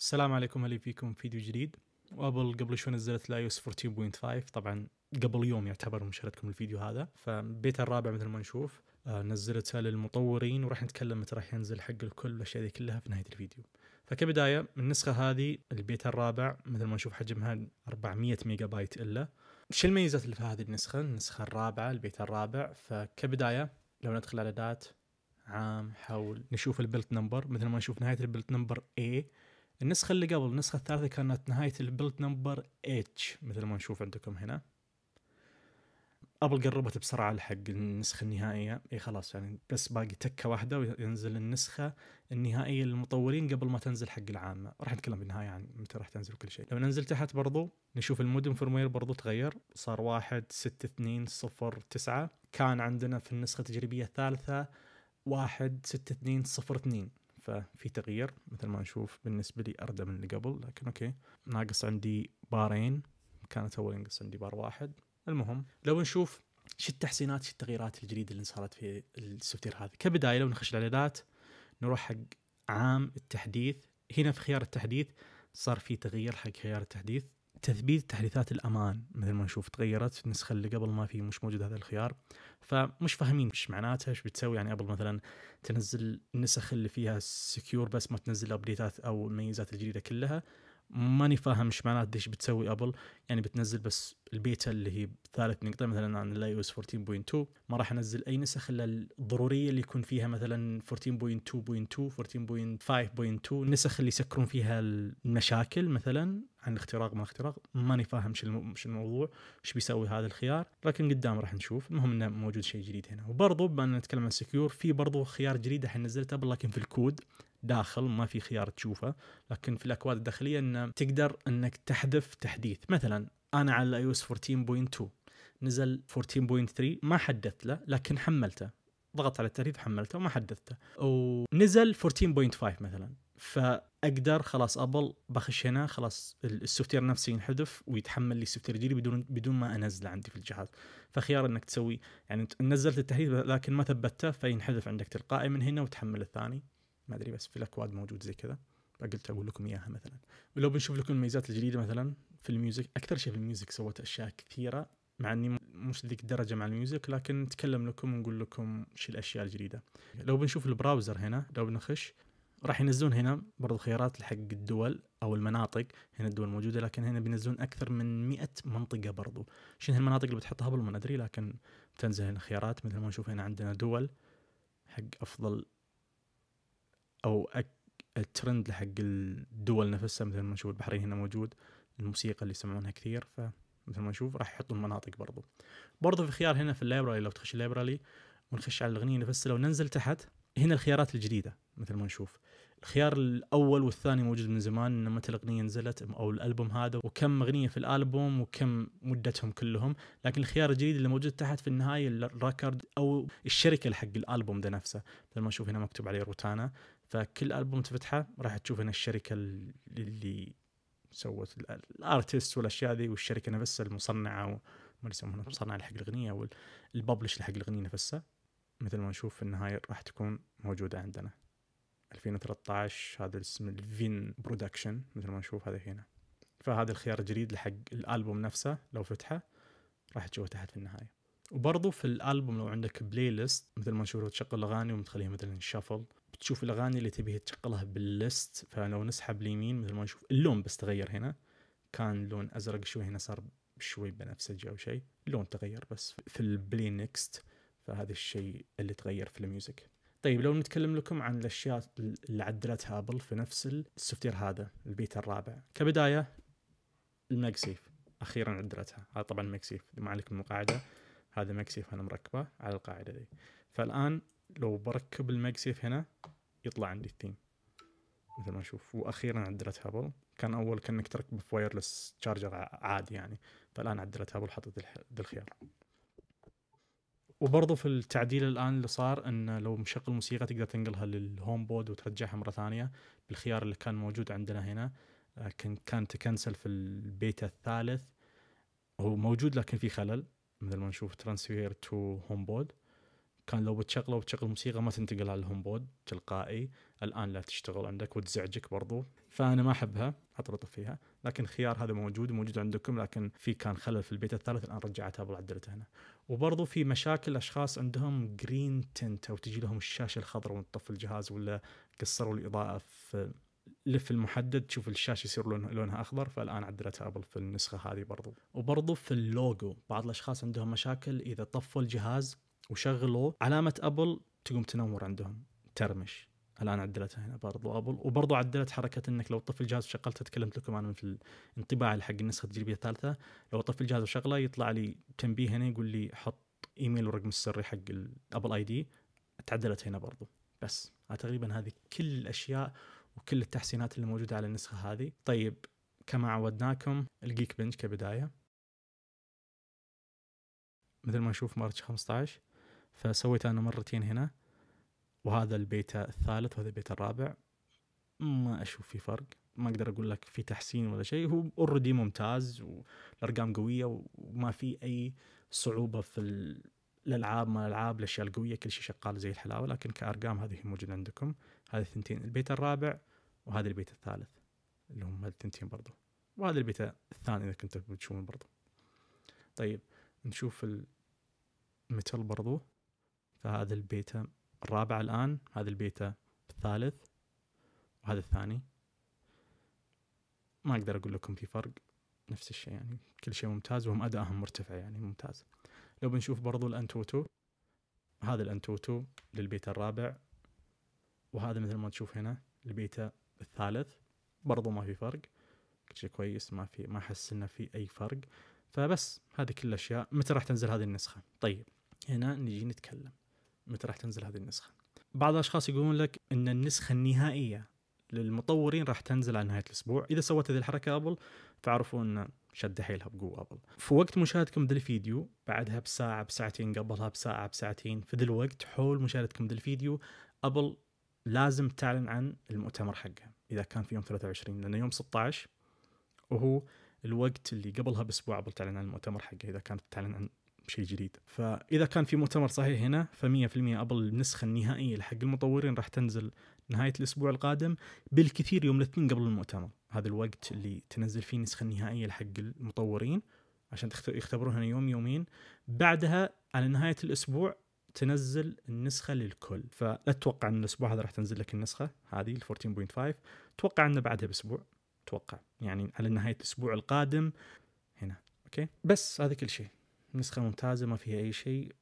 السلام عليكم اهلا فيكم فيديو جديد وابل قبل شوي نزلت لايوس 14.5 طبعا قبل يوم يعتبر مشاهدتكم الفيديو هذا فبيت الرابع مثل ما نشوف آه، نزلتها للمطورين وراح نتكلم متى راح ينزل حق الكل والاشياء ذي كلها في نهايه الفيديو فكبدايه النسخه هذه البيتا الرابع مثل ما نشوف حجمها 400 ميجا بايت الا شو الميزات اللي في هذه النسخه النسخه الرابعه البيتا الرابع فكبدايه لو ندخل على دات عام حول نشوف البلت نمبر مثل ما نشوف نهايه البلت نمبر A النسخه اللي قبل النسخه الثالثه كانت نهايه البلد نمبر اتش مثل ما نشوف عندكم هنا ابل قربت بسرعه لحق النسخه النهائيه اي خلاص يعني بس باقي تكه واحده وينزل النسخه النهائيه للمطورين قبل ما تنزل حق العامه راح نتكلم بالنهايه عن متى راح تنزل كل شيء لو ننزل تحت برضو نشوف المودم فورمير برضو تغير صار واحد ستة اثنين صفر تسعة كان عندنا في النسخه التجريبيه الثالثه واحد ستة اثنين صفر اثنين ففي تغيير مثل ما نشوف بالنسبه لي اردى من اللي قبل لكن اوكي ناقص عندي بارين كانت اول ينقص عندي بار واحد المهم لو نشوف شو التحسينات شو التغييرات الجديده اللي صارت في السوفتير هذا كبدايه لو نخش الاعدادات نروح حق عام التحديث هنا في خيار التحديث صار في تغيير حق خيار التحديث تثبيت تحديثات الامان مثل ما نشوف تغيرت في النسخه اللي قبل ما في مش موجود هذا الخيار فمش فاهمين ايش معناتها ايش بتسوي يعني ابل مثلا تنزل النسخ اللي فيها سكيور بس ما تنزل الابديتات او الميزات الجديده كلها ماني فاهم ايش معناته ايش بتسوي ابل يعني بتنزل بس البيتا اللي هي ثالث نقطه مثلا عن الاي او اس 14.2 ما راح انزل اي نسخ الا الضروريه اللي يكون فيها مثلا 14.2.2 14.5.2 النسخ اللي يسكرون فيها المشاكل مثلا عن اختراق ما اختراق ماني فاهم المو... الموضوع ايش بيسوي هذا الخيار لكن قدام راح نشوف المهم انه موجود شيء جديد هنا وبرضه بما نتكلم عن سكيور في برضه خيار جديد الحين نزلته لكن في الكود داخل ما في خيار تشوفه لكن في الاكواد الداخليه ان تقدر انك تحذف تحديث مثلا انا على اي او اس 14.2 نزل 14.3 ما حدثت له لكن حملته ضغطت على التحديث حملته وما حدثته ونزل 14.5 مثلا فاقدر خلاص ابل بخش هنا خلاص السوفت وير نفسه ينحذف ويتحمل لي السوفت وير بدون بدون ما انزله عندي في الجهاز فخيار انك تسوي يعني نزلت التحديث لكن ما ثبته فينحذف عندك تلقائي من هنا وتحمل الثاني ما ادري بس في الاكواد موجود زي كذا فقلت اقول لكم اياها مثلا ولو بنشوف لكم الميزات الجديده مثلا في الميوزك اكثر شيء في الميوزك سوت اشياء كثيره مع اني مش ذيك الدرجه مع الميوزك لكن نتكلم لكم ونقول لكم شو الاشياء الجديده لو بنشوف البراوزر هنا لو بنخش راح ينزلون هنا برضو خيارات لحق الدول او المناطق هنا الدول موجوده لكن هنا بينزلون اكثر من 100 منطقه برضو شنو المناطق اللي بتحطها بالما ادري لكن بتنزل هنا خيارات مثل ما نشوف هنا عندنا دول حق افضل او الترند حق الدول نفسها مثل ما نشوف البحرين هنا موجود الموسيقى اللي يسمعونها كثير فمثل ما نشوف راح يحطون مناطق برضو برضو في خيار هنا في اللايبرالي لو تخش اللايبرالي ونخش على الاغنيه نفسها لو ننزل تحت هنا الخيارات الجديده مثل ما نشوف الخيار الاول والثاني موجود من زمان ان متى الاغنيه نزلت او الالبوم هذا وكم اغنيه في الالبوم وكم مدتهم كلهم لكن الخيار الجديد اللي موجود تحت في النهايه الريكورد او الشركه اللي حق الالبوم ده نفسه مثل ما نشوف هنا مكتوب عليه روتانا فكل البوم تفتحه راح تشوف هنا الشركه اللي سوت الارتست والاشياء ذي والشركه نفسها المصنعه ما يسمونها المصنعه حق الاغنيه او حق الاغنيه نفسها مثل ما نشوف في النهايه راح تكون موجوده عندنا 2013 هذا اسم الفين برودكشن مثل ما نشوف هذا هنا فهذا الخيار الجديد لحق الالبوم نفسه لو فتحه راح تشوفه تحت في النهايه وبرضو في الالبوم لو عندك بلاي ليست مثل ما نشوف تشغل اغاني وتخليها مثلا شفل بتشوف الاغاني اللي تبيه تشغلها باللست فلو نسحب اليمين مثل ما نشوف اللون بس تغير هنا كان لون ازرق شوي هنا صار شوي بنفسجي او شيء اللون تغير بس في البلي نكست فهذا الشيء اللي تغير في الميوزك طيب لو نتكلم لكم عن الاشياء اللي عدلتها ابل في نفس السوفت هذا البيت الرابع كبدايه المكسيف اخيرا عدلتها هذا طبعا المكسيف ما عليكم من القاعده هذا مكسيف انا مركبه على القاعده دي فالان لو بركب المكسيف هنا يطلع عندي الثيم مثل ما نشوف واخيرا عدلت هابل كان اول كانك تركب في وايرلس تشارجر عادي يعني فالان عدلت هابل حطت ذا الخيار وبرضه في التعديل الان اللي صار ان لو مشغل الموسيقى تقدر تنقلها للهوم بود وترجعها مره ثانيه بالخيار اللي كان موجود عندنا هنا كان كان تكنسل في البيتا الثالث هو موجود لكن في خلل مثل ما نشوف ترانسفير تو هوم بود كان لو بتشغله وتشغل موسيقى ما تنتقل على الهومبود تلقائي الان لا تشتغل عندك وتزعجك برضو فانا ما احبها رطب فيها لكن خيار هذا موجود موجود عندكم لكن في كان خلل في البيت الثالث الان رجعتها بالعدلته هنا وبرضو في مشاكل اشخاص عندهم جرين تنت او تجي لهم الشاشه الخضراء وانت الجهاز ولا قصروا الاضاءه في لف المحدد تشوف الشاشه يصير لونها اخضر فالان عدلتها ابل في النسخه هذه برضو وبرضو في اللوجو بعض الاشخاص عندهم مشاكل اذا طفوا الجهاز وشغله علامه ابل تقوم تنور عندهم ترمش الان عدلتها هنا برضو ابل وبرضو عدلت حركه انك لو طفل الجهاز وشغلته تكلمت لكم انا في الانطباع حق النسخه التجريبيه الثالثه لو طفل الجهاز وشغله يطلع لي تنبيه هنا يقول لي حط ايميل ورقم السري حق الابل اي دي تعدلت هنا برضو بس تقريبا هذه كل الاشياء وكل التحسينات اللي موجوده على النسخه هذه طيب كما عودناكم الجيك بنج كبدايه مثل ما نشوف مارتش 15 فسويتها انا مرتين هنا وهذا البيتا الثالث وهذا البيتا الرابع ما اشوف في فرق ما اقدر اقول لك في تحسين ولا شيء هو اوريدي ممتاز والارقام قويه وما في اي صعوبه في الالعاب ما الالعاب الاشياء القويه كل شيء شغال زي الحلاوه لكن كارقام هذه موجوده عندكم هذه الثنتين البيتا الرابع وهذا البيت الثالث اللي هم الثنتين برضو وهذا البيتا الثاني اذا كنتوا بتشوفون برضو طيب نشوف الميتال برضو فهذا البيتا الرابع الآن هذا البيتا الثالث وهذا الثاني ما أقدر أقول لكم في فرق نفس الشيء يعني كل شيء ممتاز وهم أدائهم مرتفع يعني ممتاز لو بنشوف برضو الأنتوتو هذا الأنتوتو للبيتا الرابع وهذا مثل ما تشوف هنا البيتا الثالث برضو ما في فرق كل شيء كويس ما في ما احس انه في اي فرق فبس هذه كل الاشياء متى راح تنزل هذه النسخه طيب هنا نجي نتكلم متى راح تنزل هذه النسخه بعض الاشخاص يقولون لك ان النسخه النهائيه للمطورين راح تنزل على نهايه الاسبوع اذا سوت هذه الحركه ابل فعرفوا ان شد حيلها بقوه ابل في وقت مشاهدتكم ذا الفيديو بعدها بساعه بساعتين قبلها بساعه بساعتين في ذا الوقت حول مشاهدتكم ذا الفيديو ابل لازم تعلن عن المؤتمر حقها اذا كان في يوم 23 لانه يوم 16 وهو الوقت اللي قبلها باسبوع قبل تعلن عن المؤتمر حقه اذا كانت تعلن عن شيء جديد فاذا كان في مؤتمر صحيح هنا ف100% ابل النسخه النهائيه حق المطورين راح تنزل نهايه الاسبوع القادم بالكثير يوم الاثنين قبل المؤتمر هذا الوقت اللي تنزل فيه النسخه النهائيه حق المطورين عشان يختبرونها يوم يومين بعدها على نهايه الاسبوع تنزل النسخه للكل فلا تتوقع ان الاسبوع هذا راح تنزل لك النسخه هذه ال 14.5 توقع انه بعدها باسبوع توقع يعني على نهايه الاسبوع القادم هنا اوكي بس هذا كل شيء نسخه ممتازه ما فيها اي شيء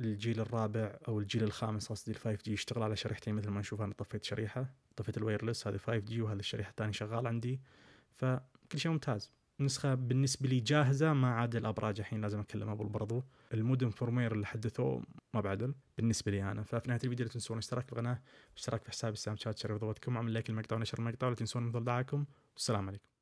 الجيل الرابع او الجيل الخامس قصدي ال 5 جي يشتغل على شريحتين مثل ما نشوف انا طفيت شريحه طفيت الوايرلس هذه 5 جي وهذه الشريحه الثانيه شغال عندي فكل شيء ممتاز نسخة بالنسبة لي جاهزة ما عاد الأبراج الحين لازم أكلم أبل برضو المودم فورمير اللي حدثوه ما بعدل بالنسبة لي أنا ففي نهاية الفيديو لا تنسون الاشتراك في القناة واشتراك في حسابي السناب شات شرف ضواتكم عمل لايك المقطع ونشر المقطع ولا تنسون من دعاكم والسلام عليكم